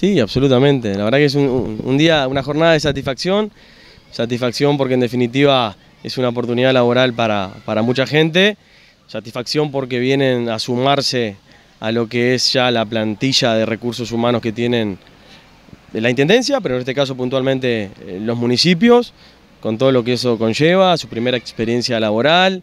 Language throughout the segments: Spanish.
Sí, absolutamente. La verdad que es un, día, una jornada de satisfacción. Satisfacción porque en definitiva es una oportunidad laboral para, para mucha gente. Satisfacción porque vienen a sumarse a lo que es ya la plantilla de recursos humanos que tienen la Intendencia, pero en este caso puntualmente eh, los municipios, con todo lo que eso conlleva, su primera experiencia laboral,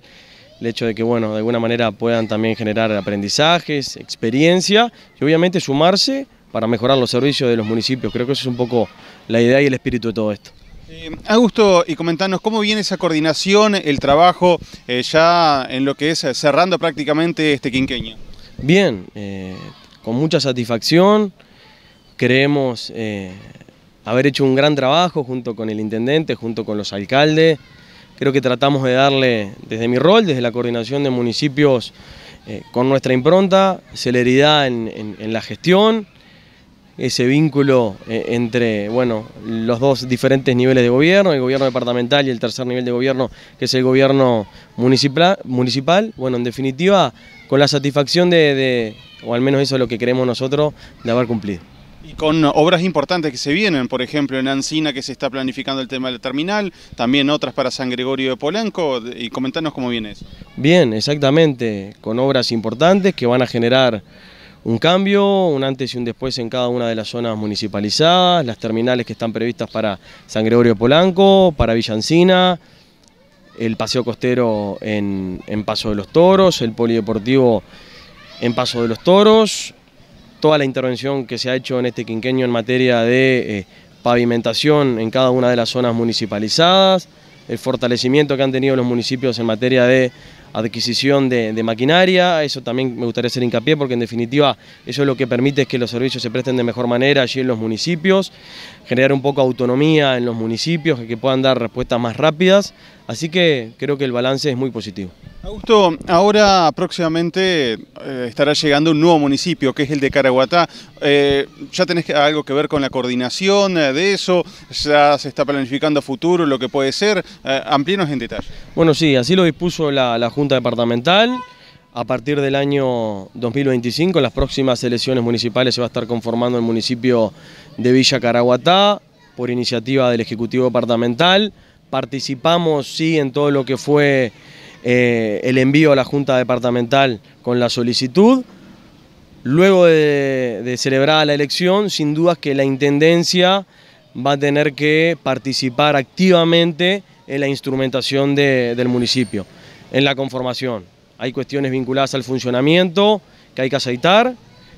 el hecho de que, bueno, de alguna manera puedan también generar aprendizajes, experiencia y obviamente sumarse para mejorar los servicios de los municipios. Creo que eso es un poco la idea y el espíritu de todo esto. Eh, gusto y comentanos cómo viene esa coordinación, el trabajo eh, ya en lo que es eh, cerrando prácticamente este quinqueño. Bien, eh, con mucha satisfacción, creemos haber hecho un gran trabajo junto con el intendente, junto con los alcaldes, creo que tratamos de darle, desde mi rol, desde la coordinación de municipios, con nuestra impronta, celeridad en la gestión, ese vínculo eh, entre bueno, los dos diferentes niveles de gobierno, el gobierno departamental y el tercer nivel de gobierno, que es el gobierno municipal. municipal. Bueno, en definitiva, con la satisfacción de, o al menos eso es lo que creemos nosotros, de haber cumplido. Y con obras importantes que se vienen, por ejemplo, en Ancina que se está planificando el tema del terminal, también otras para San Gregorio de Polanco, y comentanos cómo viene eso. Bien, exactamente, con obras importantes que van a generar un cambio, un antes y un después en cada una de las zonas municipalizadas, las terminales que están previstas para San Gregorio Polanco, para Villancina, el paseo costero en, Paso de los Toros, el polideportivo en Paso de los Toros, toda la intervención que se ha hecho en este quinqueño en materia de eh, pavimentación en cada una de las zonas municipalizadas, el fortalecimiento que han tenido los municipios en materia de adquisición de, maquinaria, eso también me gustaría hacer hincapié porque en definitiva eso es lo que permite es que los servicios se presten de mejor manera allí en los municipios, generar un poco de autonomía en los municipios, que puedan dar respuestas más rápidas, así que creo que el balance es muy positivo. Augusto, ahora próximamente eh, estará llegando un nuevo municipio, que es el de Caraguatá. Eh, ¿Ya tenés algo que ver con la coordinación eh, de eso? ¿Ya se está planificando a futuro lo que puede ser? amplíenos en detalle. Bueno, sí, así lo dispuso la, Junta Departamental. A partir del año 2025, las próximas elecciones municipales, se va a estar conformando el municipio de Villa Caraguatá por iniciativa del Ejecutivo Departamental. Participamos, sí, en todo lo que fue eh, el envío a la Junta Departamental con la solicitud. Luego de, celebrada la elección, sin dudas que la Intendencia va a tener que participar activamente en la instrumentación del municipio, en la conformación. Hay cuestiones vinculadas al funcionamiento que hay que aceitar,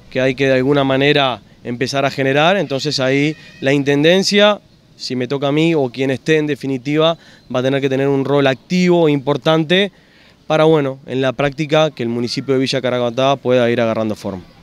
que hay que de alguna manera empezar a generar, entonces ahí la Intendencia si me toca a mí o quien esté en definitiva, va a tener que tener un rol activo e importante para, bueno, en la práctica que el municipio de Villa Caraguatá pueda ir agarrando forma.